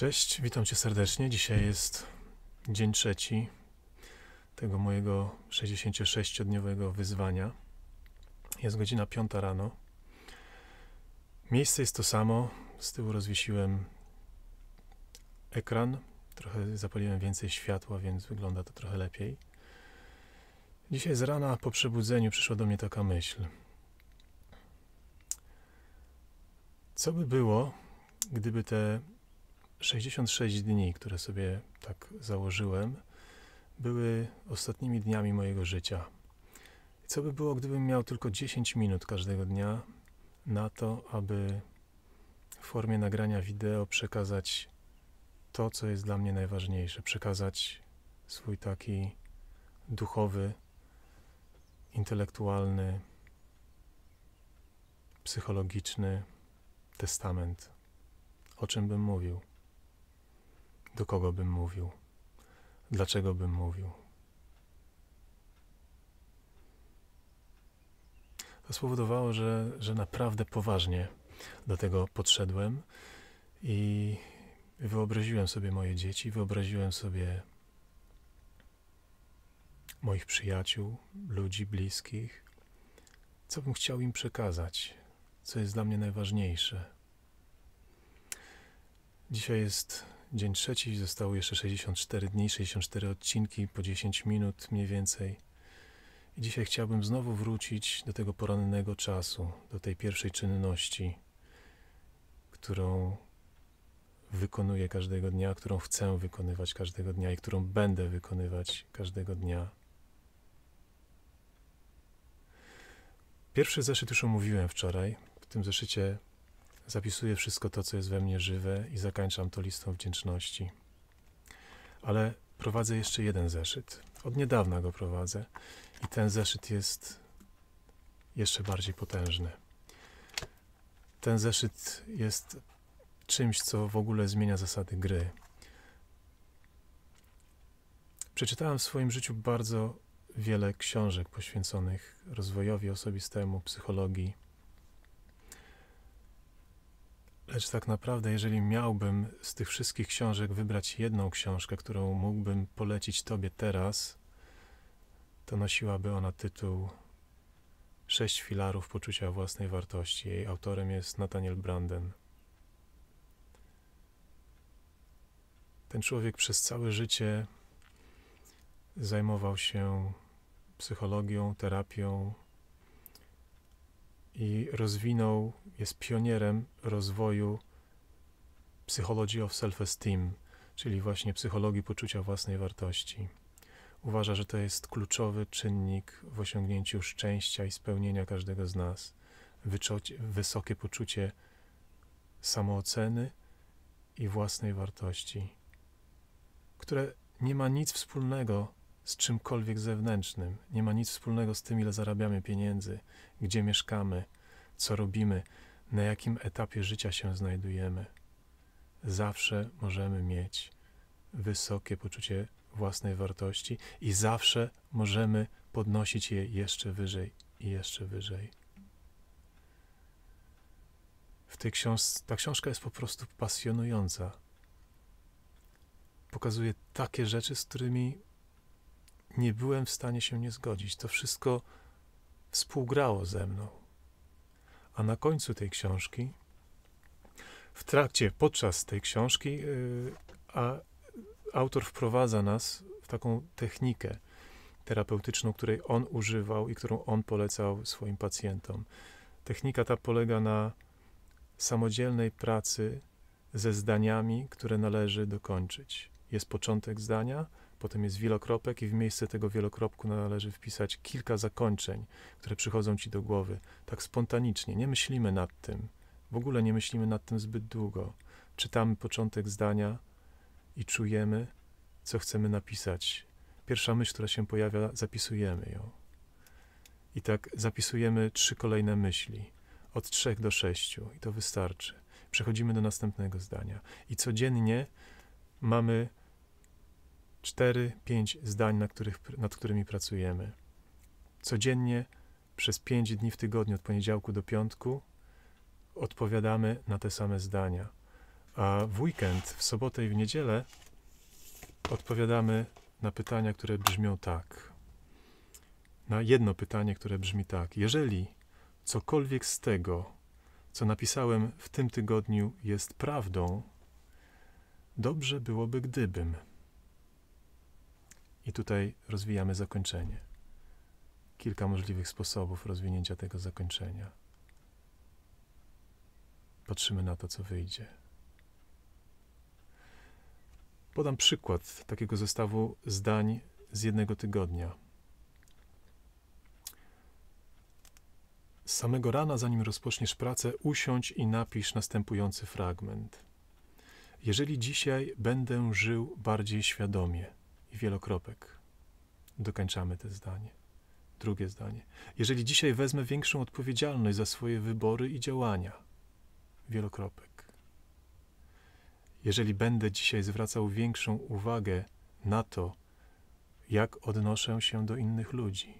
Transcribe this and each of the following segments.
Cześć, witam Cię serdecznie. Dzisiaj jest dzień trzeci tego mojego 66-dniowego wyzwania. Jest godzina 5 rano. Miejsce jest to samo. Z tyłu rozwiesiłem ekran. Trochę zapaliłem więcej światła, więc wygląda to trochę lepiej. Dzisiaj z rana po przebudzeniu przyszła do mnie taka myśl. Co by było, gdyby te 66 dni, które sobie tak założyłem, były ostatnimi dniami mojego życia. Co by było, gdybym miał tylko 10 minut każdego dnia na to, aby w formie nagrania wideo przekazać to, co jest dla mnie najważniejsze, przekazać swój taki duchowy, intelektualny, psychologiczny testament, o czym bym mówił do kogo bym mówił, dlaczego bym mówił. To spowodowało, że, że naprawdę poważnie do tego podszedłem i wyobraziłem sobie moje dzieci, wyobraziłem sobie moich przyjaciół, ludzi bliskich, co bym chciał im przekazać, co jest dla mnie najważniejsze. Dzisiaj jest dzień trzeci, zostało jeszcze 64 dni, 64 odcinki po 10 minut mniej więcej. I dzisiaj chciałbym znowu wrócić do tego porannego czasu, do tej pierwszej czynności, którą wykonuję każdego dnia, którą chcę wykonywać każdego dnia i którą będę wykonywać każdego dnia. Pierwszy zeszyt już omówiłem wczoraj. W tym zeszycie Zapisuję wszystko to, co jest we mnie żywe i zakończam to listą wdzięczności. Ale prowadzę jeszcze jeden zeszyt. Od niedawna go prowadzę i ten zeszyt jest jeszcze bardziej potężny. Ten zeszyt jest czymś, co w ogóle zmienia zasady gry. Przeczytałem w swoim życiu bardzo wiele książek poświęconych rozwojowi osobistemu, psychologii Lecz tak naprawdę, jeżeli miałbym z tych wszystkich książek wybrać jedną książkę, którą mógłbym polecić Tobie teraz, to nosiłaby ona tytuł Sześć filarów poczucia własnej wartości. Jej autorem jest Nathaniel Branden. Ten człowiek przez całe życie zajmował się psychologią, terapią, i rozwinął, jest pionierem rozwoju Psychology of Self-Esteem, czyli właśnie psychologii poczucia własnej wartości. Uważa, że to jest kluczowy czynnik w osiągnięciu szczęścia i spełnienia każdego z nas. wysokie poczucie samooceny i własnej wartości, które nie ma nic wspólnego z czymkolwiek zewnętrznym, nie ma nic wspólnego z tym, ile zarabiamy pieniędzy, gdzie mieszkamy, co robimy, na jakim etapie życia się znajdujemy. Zawsze możemy mieć wysokie poczucie własnej wartości i zawsze możemy podnosić je jeszcze wyżej i jeszcze wyżej. W tej książ- ta książka jest po prostu pasjonująca. Pokazuje takie rzeczy, z którymi nie byłem w stanie się nie zgodzić. To wszystko współgrało ze mną. A na końcu tej książki, w trakcie, podczas tej książki, y, a autor wprowadza nas w taką technikę terapeutyczną, której on używał i którą on polecał swoim pacjentom. Technika ta polega na samodzielnej pracy ze zdaniami, które należy dokończyć jest początek zdania, potem jest wielokropek i w miejsce tego wielokropku należy wpisać kilka zakończeń, które przychodzą ci do głowy. Tak spontanicznie, nie myślimy nad tym. W ogóle nie myślimy nad tym zbyt długo. Czytamy początek zdania i czujemy, co chcemy napisać. Pierwsza myśl, która się pojawia, zapisujemy ją. I tak zapisujemy trzy kolejne myśli, od trzech do sześciu, i to wystarczy. Przechodzimy do następnego zdania. I codziennie mamy 4-5 zdań, nad, których, nad którymi pracujemy. Codziennie przez 5 dni w tygodniu, od poniedziałku do piątku, odpowiadamy na te same zdania. A w weekend, w sobotę i w niedzielę odpowiadamy na pytania, które brzmią tak. Na jedno pytanie, które brzmi tak: Jeżeli cokolwiek z tego, co napisałem w tym tygodniu, jest prawdą, dobrze byłoby, gdybym. I tutaj rozwijamy zakończenie. Kilka możliwych sposobów rozwinięcia tego zakończenia. Patrzymy na to, co wyjdzie. Podam przykład takiego zestawu zdań z jednego tygodnia. Z samego rana, zanim rozpoczniesz pracę, usiądź i napisz następujący fragment. Jeżeli dzisiaj będę żył bardziej świadomie, i wielokropek. Dokańczamy to zdanie. Drugie zdanie. Jeżeli dzisiaj wezmę większą odpowiedzialność za swoje wybory i działania. Wielokropek. Jeżeli będę dzisiaj zwracał większą uwagę na to, jak odnoszę się do innych ludzi.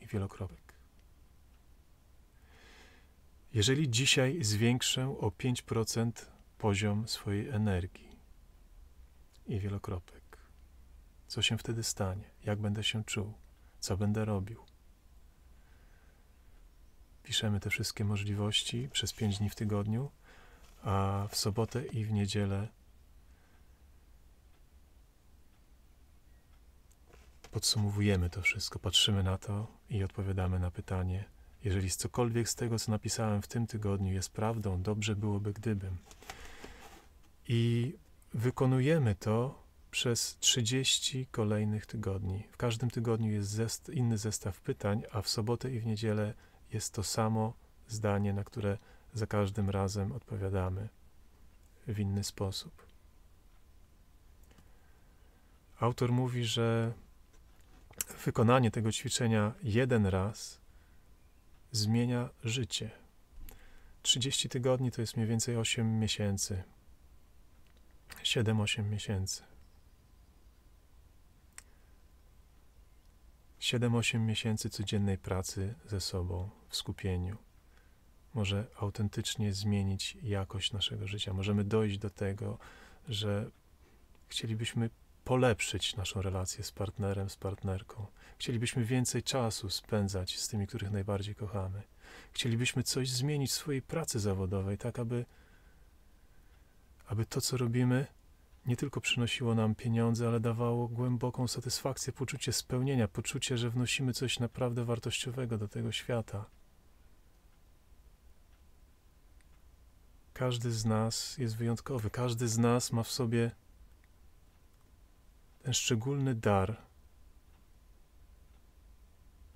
I wielokropek. Jeżeli dzisiaj zwiększę o 5% poziom swojej energii. I wielokropek co się wtedy stanie? Jak będę się czuł? Co będę robił? Piszemy te wszystkie możliwości przez pięć dni w tygodniu, a w sobotę i w niedzielę podsumowujemy to wszystko, patrzymy na to i odpowiadamy na pytanie. Jeżeli cokolwiek z tego, co napisałem w tym tygodniu, jest prawdą, dobrze byłoby gdybym. I wykonujemy to przez 30 kolejnych tygodni. W każdym tygodniu jest zest, inny zestaw pytań, a w sobotę i w niedzielę jest to samo zdanie, na które za każdym razem odpowiadamy w inny sposób. Autor mówi, że wykonanie tego ćwiczenia jeden raz zmienia życie. 30 tygodni to jest mniej więcej 8 miesięcy. 7-8 miesięcy. 7-8 miesięcy codziennej pracy ze sobą w skupieniu może autentycznie zmienić jakość naszego życia. Możemy dojść do tego, że chcielibyśmy polepszyć naszą relację z partnerem, z partnerką. Chcielibyśmy więcej czasu spędzać z tymi, których najbardziej kochamy. Chcielibyśmy coś zmienić w swojej pracy zawodowej, tak aby, aby to, co robimy, nie tylko przynosiło nam pieniądze, ale dawało głęboką satysfakcję, poczucie spełnienia, poczucie, że wnosimy coś naprawdę wartościowego do tego świata. Każdy z nas jest wyjątkowy, każdy z nas ma w sobie ten szczególny dar,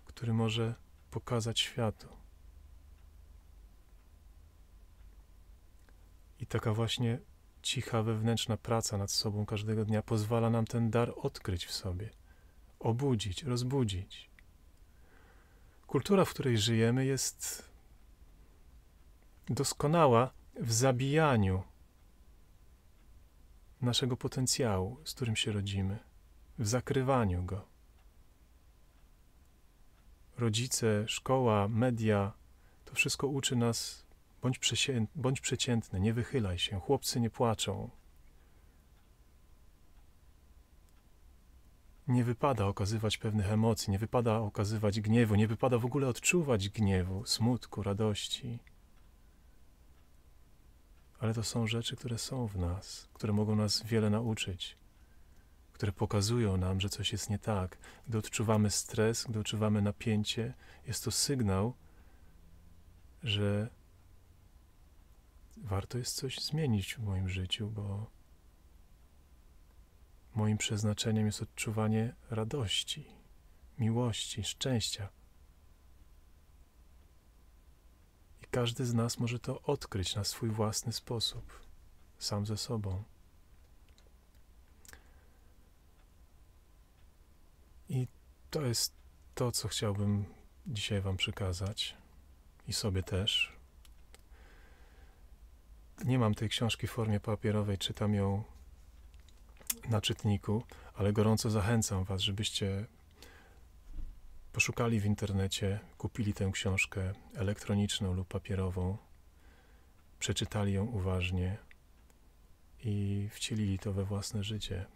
który może pokazać światu. I taka właśnie cicha wewnętrzna praca nad sobą każdego dnia pozwala nam ten dar odkryć w sobie, obudzić, rozbudzić. Kultura, w której żyjemy, jest doskonała w zabijaniu naszego potencjału, z którym się rodzimy, w zakrywaniu go. Rodzice, szkoła, media to wszystko uczy nas Bądź, bądź przeciętny, nie wychylaj się, chłopcy nie płaczą. Nie wypada okazywać pewnych emocji, nie wypada okazywać gniewu, nie wypada w ogóle odczuwać gniewu, smutku, radości. Ale to są rzeczy, które są w nas, które mogą nas wiele nauczyć, które pokazują nam, że coś jest nie tak. Gdy odczuwamy stres, gdy odczuwamy napięcie, jest to sygnał, że warto jest coś zmienić w moim życiu, bo moim przeznaczeniem jest odczuwanie radości, miłości, szczęścia. I każdy z nas może to odkryć na swój własny sposób, sam ze sobą. I to jest to, co chciałbym dzisiaj Wam przekazać i sobie też nie mam tej książki w formie papierowej, czytam ją na czytniku, ale gorąco zachęcam Was, żebyście poszukali w internecie, kupili tę książkę elektroniczną lub papierową, przeczytali ją uważnie i wcielili to we własne życie.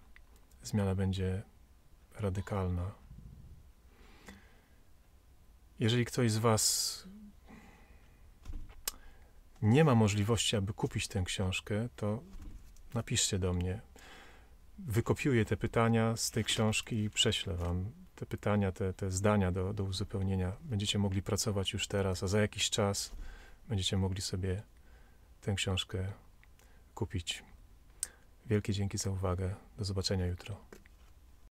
Zmiana będzie radykalna. Jeżeli ktoś z Was nie ma możliwości, aby kupić tę książkę, to napiszcie do mnie. Wykopiuję te pytania z tej książki i prześlę Wam te pytania, te, te zdania do, do uzupełnienia. Będziecie mogli pracować już teraz, a za jakiś czas będziecie mogli sobie tę książkę kupić. Wielkie dzięki za uwagę. Do zobaczenia jutro.